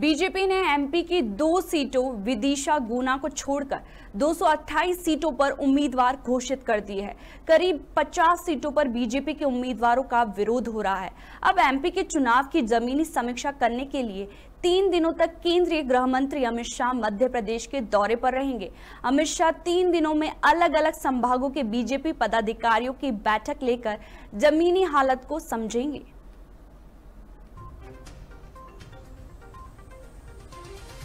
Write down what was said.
BJP ने MP की दो सीटों विदिशा गुना को छोड़कर 228 सीटों पर उम्मीदवार घोषित कर दिए हैं करीब 50 सीटों पर बीजेपी के उम्मीदवारों का विरोध हो रहा है अब एमपी के चुनाव की जमीनी समीक्षा करने के लिए तीन दिनों तक केंद्रीय गृह मंत्री अमित शाह मध्य प्रदेश के दौरे पर रहेंगे अमित शाह तीन दिनों में अलग अलग संभागों के बीजेपी पदाधिकारियों की बैठक लेकर जमीनी हालत को समझेंगे